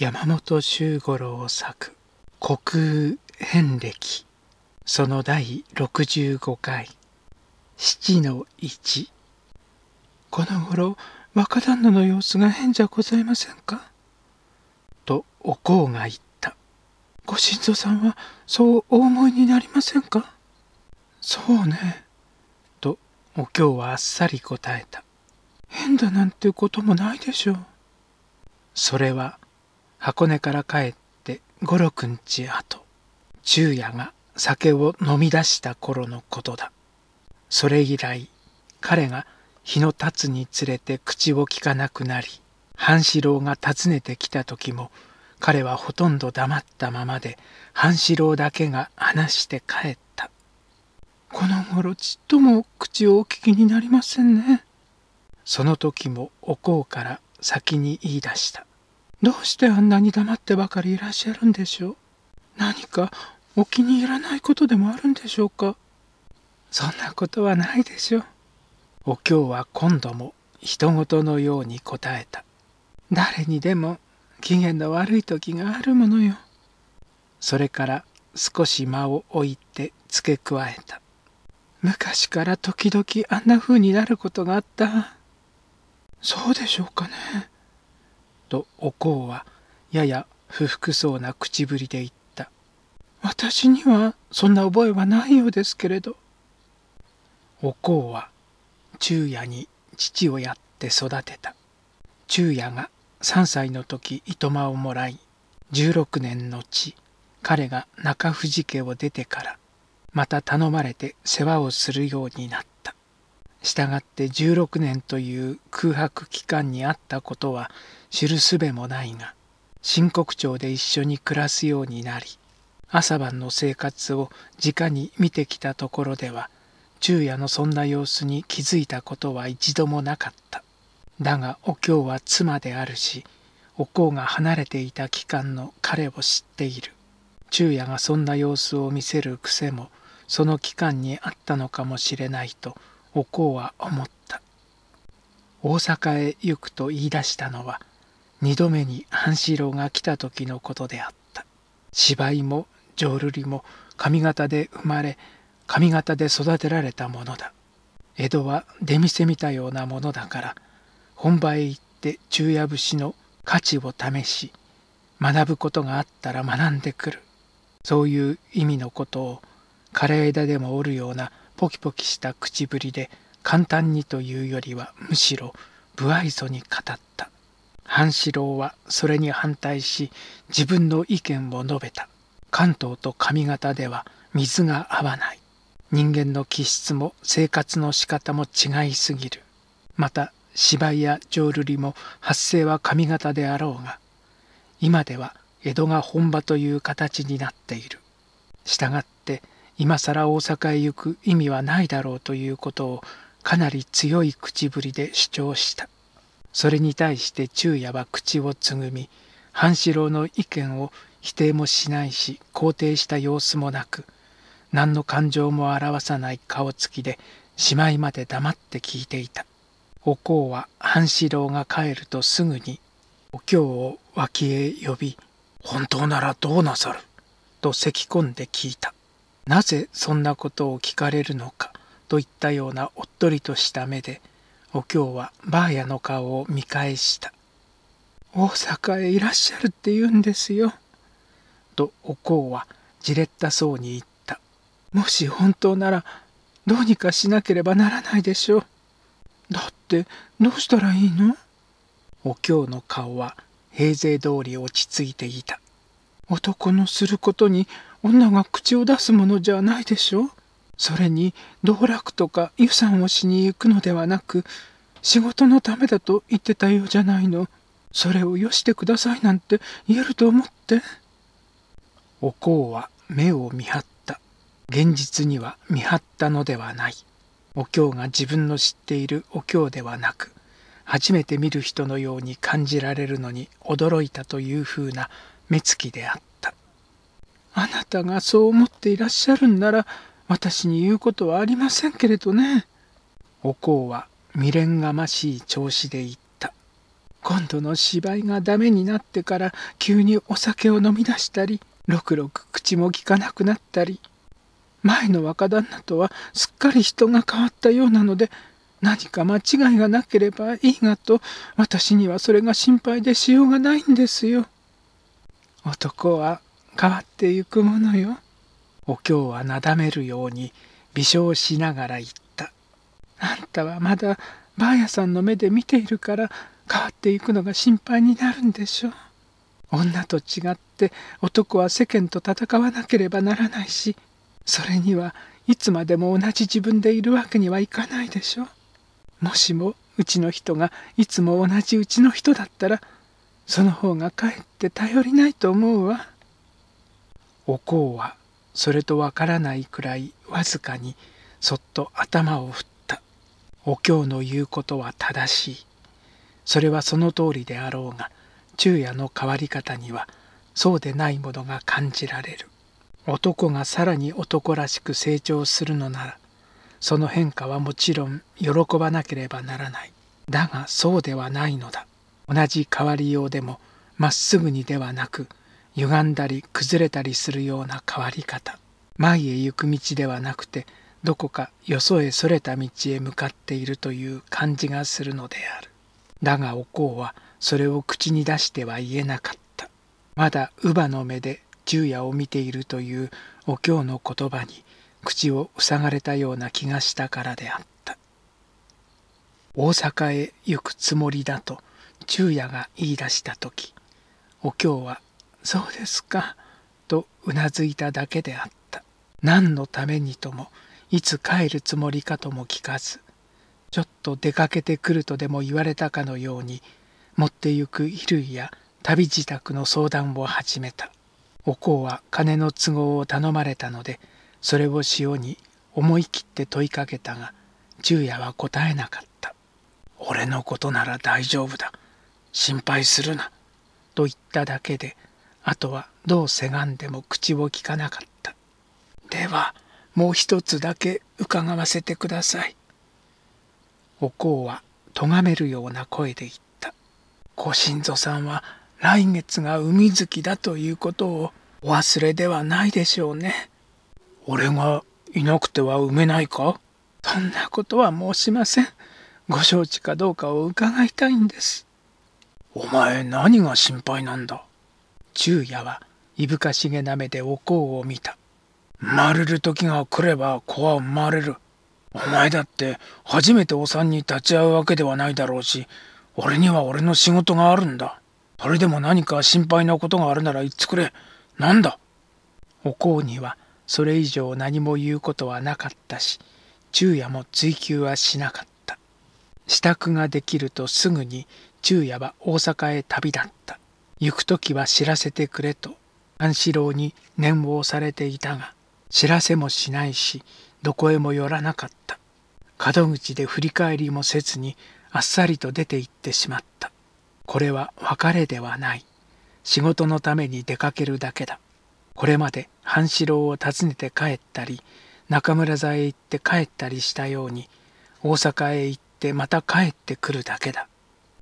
山本周五郎作「国変歴」その第65回七の一この頃若旦那の様子が変じゃございませんかとおこうが言ったご心臓さんはそうお思いになりませんかそうねとお京はあっさり答えた変だなんてこともないでしょうそれは箱根から帰って五六日後昼夜が酒を飲み出した頃のことだそれ以来彼が日の経つにつれて口をきかなくなり半四郎が訪ねてきた時も彼はほとんど黙ったままで半四郎だけが話して帰ったこの頃ちっとも口をお聞きになりませんねその時もおこうから先に言い出したどうしてあんなに黙ってばかりいらっしゃるんでしょう何かお気に入らないことでもあるんでしょうかそんなことはないでしょうお京は今度も人事のように答えた誰にでも機嫌の悪い時があるものよそれから少し間を置いて付け加えた昔から時々あんな風になることがあったそうでしょうかねとおこうはやや不服そうな口ぶりで言った。私にはそんな覚えはないようですけれど。おこうは昼夜に父をやって育てた。昼夜が3歳の時いとまをもらい16年のち彼が中藤家を出てからまた頼まれて世話をするようになった。従って16年という空白期間にあったことは知るすべもないが新国町で一緒に暮らすようになり朝晩の生活を直に見てきたところでは昼夜のそんな様子に気づいたことは一度もなかっただがお京は妻であるしお香が離れていた期間の彼を知っている昼夜がそんな様子を見せる癖もその期間にあったのかもしれないとおこうは思った大阪へ行くと言い出したのは二度目に半四郎が来た時のことであった芝居も浄瑠璃も上方で生まれ上方で育てられたものだ江戸は出店見たようなものだから本場へ行って昼夜節の価値を試し学ぶことがあったら学んでくるそういう意味のことを枯れ枝でも折るようなポキポキした口ぶりで簡単にというよりはむしろ無愛想に語った半四郎はそれに反対し自分の意見を述べた関東と上方では水が合わない人間の気質も生活の仕方も違いすぎるまた芝居や浄瑠璃も発生は上方であろうが今では江戸が本場という形になっている。従がって今更大阪へ行く意味はないだろうということをかなり強い口ぶりで主張したそれに対して昼夜は口をつぐみ半四郎の意見を否定もしないし肯定した様子もなく何の感情も表さない顔つきでしまいまで黙って聞いていたおこうは半四郎が帰るとすぐにお京を脇へ呼び「本当ならどうなさる?」とせき込んで聞いたなぜそんなことを聞かれるのかといったようなおっとりとした目でお京はばあやの顔を見返した大阪へいらっしゃるって言うんですよとおこうはじれったそうに言ったもし本当ならどうにかしなければならないでしょうだってどうしたらいいのお京の顔は平静通り落ち着いていた男のすることに女が口を出すものじゃないでしょそれに道楽とか湯さんをしに行くのではなく仕事のためだと言ってたようじゃないのそれをよしてくださいなんて言えると思っておこうは目を見張った現実には見張ったのではないお経が自分の知っているお経ではなく初めて見る人のように感じられるのに驚いたというふうな目つきであったあなたがそう思っていらっしゃるんなら私に言うことはありませんけれどね。お香は未練がましい調子で言った。今度の芝居がダメになってから急にお酒を飲み出したり、ろくろく口もきかなくなったり、前の若旦那とはすっかり人が変わったようなので、何か間違いがなければいいがと、私にはそれが心配でしようがないんですよ。男は変わってゆくものよ。お京はなだめるように微笑しながら言った。あんたはまだばあやさんの目で見ているから変わっていくのが心配になるんでしょう。女と違って男は世間と戦わなければならないし、それにはいつまでも同じ自分でいるわけにはいかないでしょう。もしもうちの人がいつも同じうちの人だったら、その方がかえって頼りないと思うわ。おこうはそれとわからないくらいわずかにそっと頭を振ったお経の言うことは正しいそれはその通りであろうが昼夜の変わり方にはそうでないものが感じられる男がさらに男らしく成長するのならその変化はもちろん喜ばなければならないだがそうではないのだ同じ変わりようでもまっすぐにではなく歪んだり崩れたりするような変わり方前へ行く道ではなくてどこかよそへそれた道へ向かっているという感じがするのであるだがお香はそれを口に出しては言えなかったまだ乳母の目で昼夜を見ているというお経の言葉に口を塞がれたような気がしたからであった大阪へ行くつもりだと昼夜が言い出した時お経はそうですか、とうなずいただけであった。何のためにとも、いつ帰るつもりかとも聞かず、ちょっと出かけてくるとでも言われたかのように、持ってゆく衣類や旅自宅の相談を始めた。お香は金の都合を頼まれたので、それを塩に思い切って問いかけたが、昼夜は答えなかった。俺のことなら大丈夫だ。心配するな。と言っただけで、あとはどうせがんでも口をきかなかったではもう一つだけ伺わせてくださいおこうはとがめるような声で言ったご新祖さんは来月が海月だということをお忘れではないでしょうね俺がいなくては産めないかそんなことは申しませんご承知かどうかを伺いたいんですお前何が心配なんだ昼夜はいぶかしげな目でおこうを見た。生まれる時が来れば子は生まれる。お前だって初めてお産に立ち会うわけではないだろうし、俺には俺の仕事があるんだ。それでも何か心配なことがあるなら言ってくれ。なんだお香にはそれ以上何も言うことはなかったし、昼夜も追及はしなかった。支度ができるとすぐに昼夜は大阪へ旅立った。行く時は知らせてくれと安四郎に念を押されていたが知らせもしないしどこへも寄らなかった門口で振り返りもせずにあっさりと出て行ってしまったこれは別れではない仕事のために出かけるだけだこれまで半四郎を訪ねて帰ったり中村座へ行って帰ったりしたように大阪へ行ってまた帰ってくるだけだ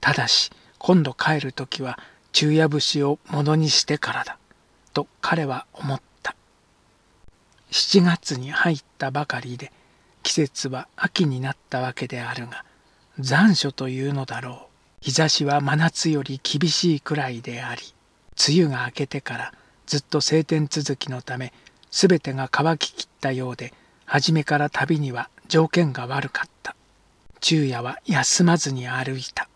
ただし今度帰る時は昼夜節をものにしてからだと彼は思った7月に入ったばかりで季節は秋になったわけであるが残暑というのだろう日差しは真夏より厳しいくらいであり梅雨が明けてからずっと晴天続きのため全てが乾ききったようで初めから旅には条件が悪かった昼夜は休まずに歩いた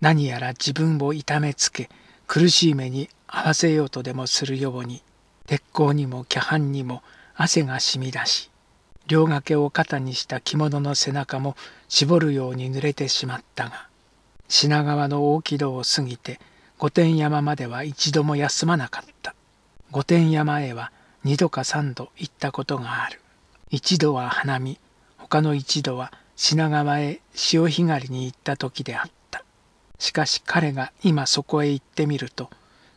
何やら自分を痛めつけ苦しい目に合わせようとでもするように鉄鋼にも脚範にも汗が染み出し両掛けを肩にした着物の背中も絞るように濡れてしまったが品川の大木戸を過ぎて御殿山までは一度も休まなかった御殿山へは二度か三度行ったことがある一度は花見他の一度は品川へ潮干狩りに行った時であったしかし彼が今そこへ行ってみると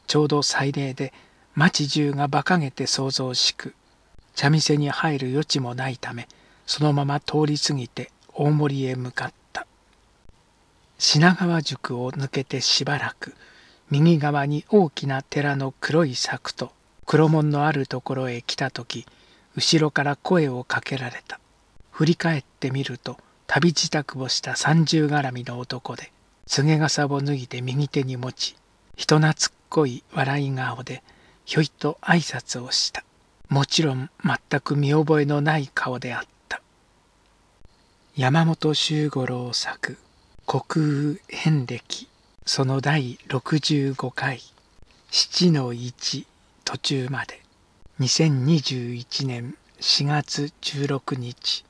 ちょうど祭礼で町中が馬鹿げて騒々しく茶店に入る余地もないためそのまま通り過ぎて大森へ向かった品川宿を抜けてしばらく右側に大きな寺の黒い柵と黒門のあるところへ来た時後ろから声をかけられた振り返ってみると旅支度をした三重絡みの男で菅笠を脱ぎで右手に持ち人懐っこい笑い顔でひょいと挨拶をしたもちろん全く見覚えのない顔であった山本周五郎作「国風遍歴」その第65回「七の一途中まで」2021年4月16日